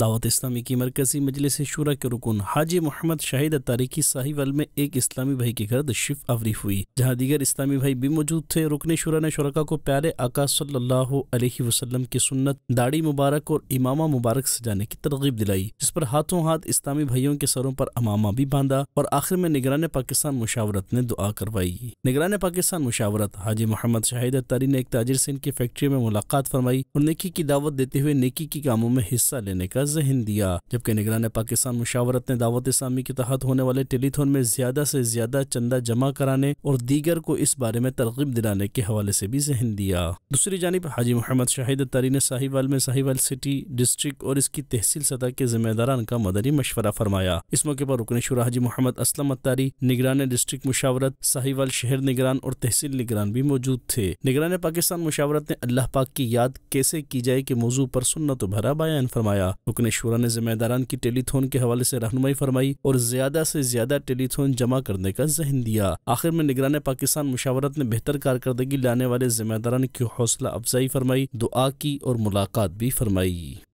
दावत इस्लामी की मरकजी मजलिस शुरा के रुकन हाजी मोहम्मद शाहिद तारीखी साहिवल में एक इस्लामी भाई के घर शिफ आवरी हुई जहाँ दीगर इस्लामी भाई भी मौजूद थे रुकन शुरा ने शुरा को प्यारे आकाश सल्लल्लाहु अलैहि वसल्लम की सुन्नत दाढ़ी मुबारक और इमामा मुबारक सजाने की तरगीब दिलाई जिस पर हाथों हाथ इस्लामी भाइयों के सरों पर अमामा भी बांधा और आखिर में निगरान पाकिस्तान मुशावरत ने दुआ करवाई निगरान पाकिस्तान मुशावरत हाजी मोहम्मद शाहिद अतारी ने एक ताजिर से इनकी फैक्ट्री में मुलाकात फरमाई और नेकी की दावत देते हुए नेकी के कामों में हिस्सा लेने का जहन दिया जबकि निगरान पाकिस्तान मुशावरत ने दावत इस्लामी के तहत होने वाले टेलीथोन में ज्यादा से ज्यादा चंदा जमा कराने और दीगर को इस बारे में तरगीब दिलाने के हवाले से भी जहन दिया दूसरी जानब हाजी मोहम्मद शाहिद तरीन ने साहिवाल में साहिवाल सिटी डिस्ट्रिक्ट और इसकी तहसील सतह के जिम्मेदारान का मदरी मशवरा फरमाया इस मौके पर रुकन हाजी मोहम्मद असलम अतारी निगरान डिस्ट्रिक्ट मुशावरत साहिवाल शहर निगरान और तहसील निगरान भी मौजूद थे निगरान पाकिस्तान मुशावरत ने अल्लाह पाक की याद कैसे की जाए के मौजू पर तो भरा बयान फरमाया रुकन शुरा ने जिम्मेदारान की टेलीथोन के हवाले से रहनुमाई फरमाई और ज्यादा से ज्यादा टेलीथोन जमा करने का जहन दिया आखिर में निगरान पाकिस्तान मुशावरत ने बेहतर कारकर्दगी लाने वाले जिम्मेदारान की हौसला अफजाई फरमाई दुआ की और मुलाकात भी फरमाई